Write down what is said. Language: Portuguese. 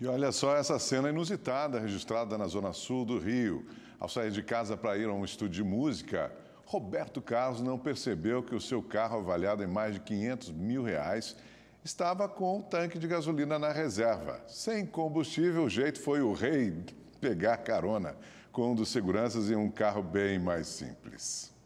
E olha só essa cena inusitada registrada na zona sul do Rio. Ao sair de casa para ir a um estúdio de música, Roberto Carlos não percebeu que o seu carro, avaliado em mais de 500 mil reais, estava com o tanque de gasolina na reserva. Sem combustível, o jeito foi o rei pegar carona com um dos seguranças em um carro bem mais simples.